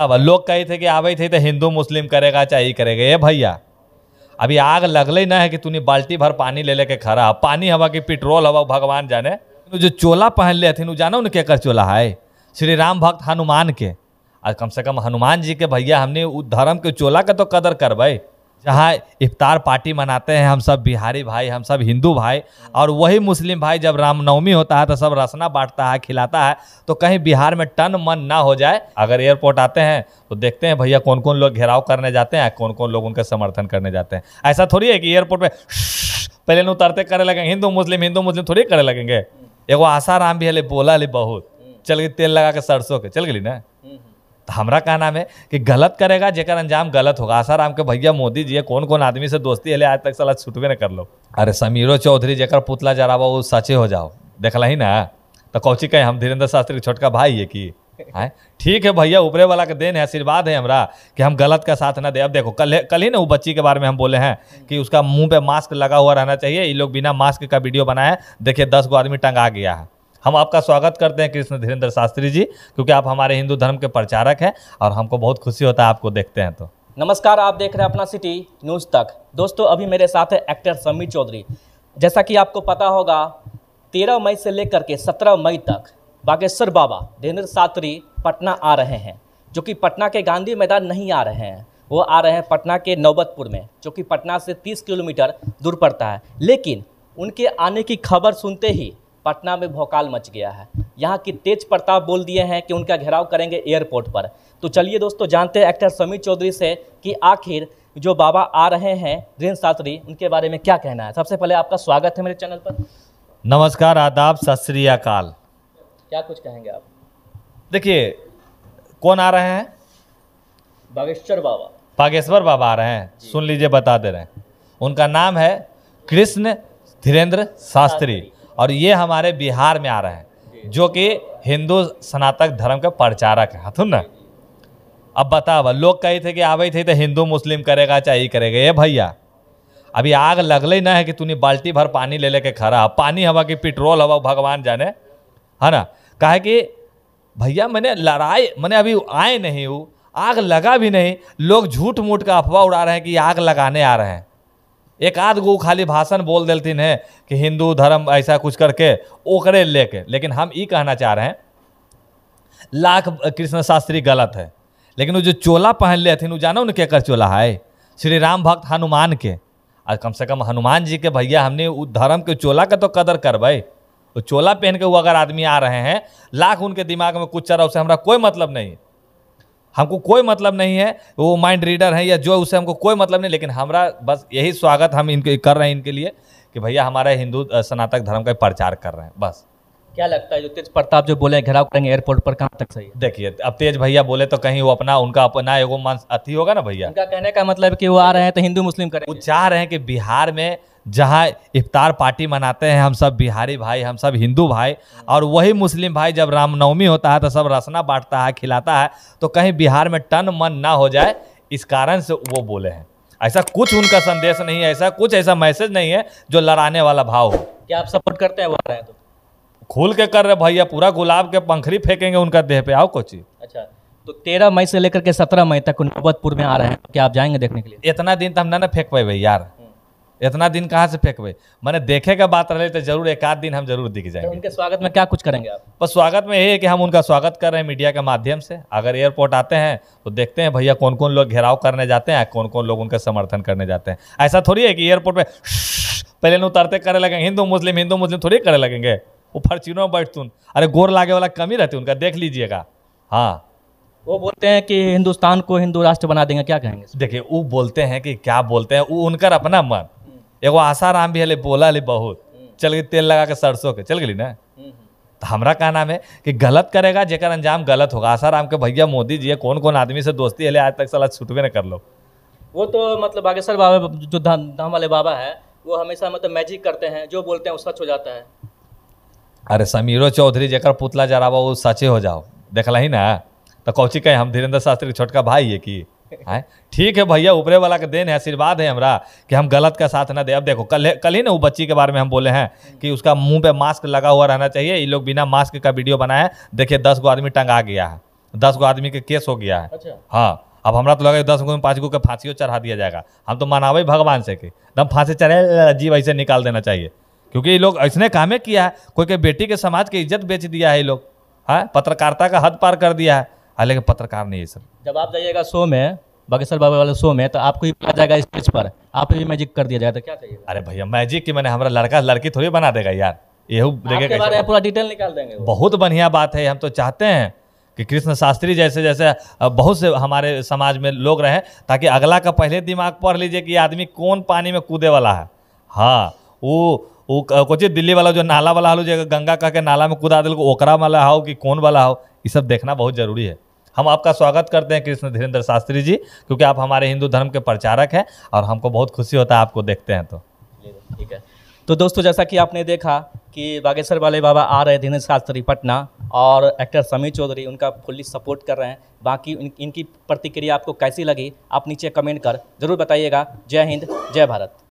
अब लोग कहे थे कि आवे थे तो हिंदू मुस्लिम करेगा चाहे करेगा ये भैया अभी आग लगले ना है कि तूने बाल्टी भर पानी ले लेके खड़ा पानी हवा कि पेट्रोल हवा भगवान जाने जो चोला पहन ले थे जानो न केकर चोला है श्री राम भक्त हनुमान के और कम से कम हनुमान जी के भैया हमने धर्म के चोला का तो कदर करबै जहाँ इफ्तार पार्टी मनाते हैं हम सब बिहारी भाई हम सब हिंदू भाई और वही मुस्लिम भाई जब रामनवमी होता है तो सब रसना बांटता है खिलाता है तो कहीं बिहार में टन मन ना हो जाए अगर एयरपोर्ट आते हैं तो देखते हैं भैया कौन कौन लोग घेराव करने जाते हैं कौन कौन लोग उनका समर्थन करने जाते हैं ऐसा थोड़ी है कि एयरपोर्ट में पहले न उतरते करे लगेंगे हिंदू मुस्लिम हिंदू मुस्लिम थोड़ी करे लगेंगे एगो आसाराम भी है बोला ले बहुत चल गई तेल लगा के सरसों के चल गई ना हम्म, हम्म। तो हमारा कहना है कि गलत करेगा जेकर अंजाम गलत होगा आसाराम के भैया मोदी जी कौन कौन आदमी से दोस्ती है आज तक सला छुटबे न कर लो अरे समीरो चौधरी जेकर पुतला जरा वो सचे हो जाओ देख ही ना तो कौची कहे हम धीरेन्द्र शास्त्री छोटका भाई है कि है ठीक है भैया ऊपरे वाला का देन है आशीर्वाद है हमारा कि हम गलत का साथ ना दे अब देखो कल कल ही ना वो बच्ची के बारे में हम बोले हैं कि उसका मुंह पे मास्क लगा हुआ रहना चाहिए ये लोग बिना मास्क का वीडियो बनाए देखिए दस गो आदमी टंगा गया है हम आपका स्वागत करते हैं कृष्ण धीरेन्द्र शास्त्री जी क्योंकि आप हमारे हिंदू धर्म के प्रचारक हैं और हमको बहुत खुशी होता है आपको देखते हैं तो नमस्कार आप देख रहे हैं अपना सिटी न्यूज़ तक दोस्तों अभी मेरे साथ है एक्टर समीर चौधरी जैसा कि आपको पता होगा तेरह मई से लेकर के सत्रह मई तक बागेश्वर बाबा धीरेन्द्र शास्त्री पटना आ रहे हैं जो कि पटना के गांधी मैदान नहीं आ रहे हैं वो आ रहे हैं पटना के नौबतपुर में जो कि पटना से 30 किलोमीटर दूर पड़ता है लेकिन उनके आने की खबर सुनते ही पटना में भोकाल मच गया है यहाँ की तेज प्रताप बोल दिए हैं कि उनका घेराव करेंगे एयरपोर्ट पर तो चलिए दोस्तों जानते हैं एक्टर समीर चौधरी से कि आखिर जो बाबा आ रहे हैं ऋण शास्त्री उनके बारे में क्या कहना है सबसे पहले आपका स्वागत है मेरे चैनल पर नमस्कार आदाब सत अकाल क्या कुछ कहेंगे आप देखिए कौन आ रहे हैं बागेश्वर बाबा बागेश्वर बाबा आ रहे हैं सुन लीजिए बता दे रहे हैं उनका नाम है कृष्ण धीरेन्द्र शास्त्री और ये हमारे बिहार में आ रहे हैं जो कि हिंदू सनातक धर्म के प्रचारक है हथुन ना अब बताओ लोग कहे थे कि आवे थे तो हिंदू मुस्लिम करेगा चाहे ही करेगा ये भैया अभी आग लगले ना है कि तूने बाल्टी भर पानी ले लेके खड़ा पानी हवा कि पेट्रोल हवा भगवान जाने है ना कहा कि भैया मैंने लड़ाई मैंने अभी आए नहीं हूँ आग लगा भी नहीं लोग झूठ मूठ का अफवाह उड़ा रहे हैं कि आग लगाने आ रहे हैं एक आध गो खाली भाषण बोल देलथिन है कि हिंदू धर्म ऐसा कुछ करके ओकरे लेके लेकिन हम ये कहना चाह रहे हैं लाख कृष्ण शास्त्री गलत है लेकिन वो जो चोला पहन ले थी वो जानो न केकर चोला है श्री राम भक्त हनुमान के और कम से कम हनुमान जी के भैया हमने उ धर्म के चोला का तो कदर करब वो चोला पहन के वो अगर आदमी आ रहे हैं लाख उनके दिमाग में कुछ चढ़ा उसे हमारा कोई मतलब नहीं हमको कोई मतलब नहीं है वो माइंड रीडर है या जो उससे हमको कोई मतलब नहीं लेकिन हमारा बस यही स्वागत हम इनके कर रहे हैं इनके लिए कि भैया हमारे हिंदू सनातक धर्म का प्रचार कर रहे हैं बस क्या लगता है जो तेज प्रताप जो बोले घेराव करेंगे एयरपोर्ट पर कहाँ तक सही है देखिए अब तेज भैया बोले तो कहीं वो अपना उनका अपना एगो मन अति होगा ना भैया उनका कहने का मतलब कि वो आ रहे हैं तो हिंदू मुस्लिम करें वो चाह रहे हैं कि बिहार में जहाँ इफ्तार पार्टी मनाते हैं हम सब बिहारी भाई हम सब हिंदू भाई और वही मुस्लिम भाई जब रामनवमी होता है तो सब रसना बांटता है खिलाता है तो कहीं बिहार में टन मन ना हो जाए इस कारण से वो बोले हैं ऐसा कुछ उनका संदेश नहीं है ऐसा कुछ ऐसा मैसेज नहीं है जो लड़ाने वाला भाव हो क्या आप सपोर्ट करते हैं वो रहे तो खुल के कर रहे भैया पूरा गुलाब के पंखरी फेंकेंगे उनका देह पे आओ कोची अच्छा तो तेरह मई से लेकर के सत्रह मई तक नौबतपुर में आ रहे हैं क्या आप जाएंगे देखने के लिए इतना दिन तो हम ना फेंक पाए भाई यार इतना दिन कहाँ से फेंकबे मैंने देखे का बात रहे तो जरूर एक आध दिन हम जरूर दिख तो जाएंगे उनके स्वागत में क्या कुछ करेंगे आप बस स्वागत में यही है कि हम उनका स्वागत कर रहे हैं मीडिया के माध्यम से अगर एयरपोर्ट आते हैं तो देखते हैं भैया कौन कौन लोग घेराव करने जाते हैं कौन कौन लोग उनका समर्थन करने जाते हैं ऐसा थोड़ी है कि एयरपोर्ट में पहले उतरते करे लगेंगे हिंदू मुस्लिम हिंदू मुस्लिम थोड़ी करे लगेंगे वो फर्चिनों में बैठतुन अरे गोर लागे वाला कमी रहती उनका देख लीजिएगा हाँ वो बोलते हैं कि हिंदुस्तान को हिंदू राष्ट्र बना देंगे क्या कहेंगे देखिए वो बोलते हैं कि क्या बोलते हैं वो उनका अपना मन एगो आसाराम भी हले बोला ले बहुत चल गई तेल लगा के सरसों के चल गई ना तो हमारा कहना है कि गलत करेगा जेकर अंजाम गलत होगा आसाराम के भैया मोदी जी कौन कौन आदमी से दोस्ती हले आज तक सलाह छुटबे ना कर लो वो तो मतलब बागेश्वर बाबा जो धाम धाम वाले बाबा है वो हमेशा मतलब मैजिक करते हैं जो बोलते हैं वो सच हो जाता है अरे समीरो चौधरी जेकर पुतला जरा वो सचे हो जाओ देखला ही ना तो कौची कहे हम धीरेन्द्र शास्त्री छोटका भाई है कि है ठीक है भैया ऊपरे वाला का देन है आशीर्वाद है हमारा कि हम गलत का साथ ना दे अब देखो कल कल ही ना वो बच्ची के बारे में हम बोले हैं कि उसका मुंह पे मास्क लगा हुआ रहना चाहिए ये लोग बिना मास्क का वीडियो बनाए देखिए दस गो आदमी टंगा गया है दस गो आदमी के केस हो गया है अच्छा। हाँ अब हमारा तो लगा दस गो में पाँच गो के फांसी चढ़ा दिया जाएगा हम तो मनावे भगवान से कि एकदम फांसी चढ़े जीव ऐसे निकाल देना चाहिए क्योंकि ये लोग ऐसने कामें किया है कोई के बेटी के समाज की इज्जत बेच दिया है ये लोग हाँ पत्रकारिता का हद पार कर दिया है हालांकि पत्रकार नहीं है सर जब आप जाइएगा शो में बागेश्वर बाबा वाले शो में तो आपको ही पता जाएगा स्टेज पर आप भी मैजिक कर दिया जाएगा तो क्या चाहिए अरे भैया मैजिक की मैंने हमारा लड़का लड़की थोड़ी बना देगा यार देखेगा पूरा डिटेल निकाल देंगे बहुत बढ़िया बात है हम तो चाहते हैं कि कृष्ण शास्त्री जैसे जैसे बहुत से हमारे समाज में लोग रहे ताकि अगला का पहले दिमाग पढ़ लीजिए कि आदमी कौन पानी में कूदे वाला है हाँ वो वो कोचित दिल्ली वाला जो नाला वाला हो जो गंगा कह के नाला में कूदा दिल को ओकरा वाला हो कि कौन वाला हो ये सब देखना बहुत जरूरी है हम आपका स्वागत करते हैं कृष्ण धीरेन्द्र शास्त्री जी क्योंकि आप हमारे हिंदू धर्म के प्रचारक हैं और हमको बहुत खुशी होता है आपको देखते हैं तो ठीक है तो दोस्तों जैसा कि आपने देखा कि बागेश्वर वाले बाबा आ रहे धीरेन्द्र शास्त्री पटना और एक्टर समीर चौधरी उनका फुल्ली सपोर्ट कर रहे हैं बाकी इनकी प्रतिक्रिया आपको कैसी लगी आप नीचे कमेंट कर जरूर बताइएगा जय हिंद जय भारत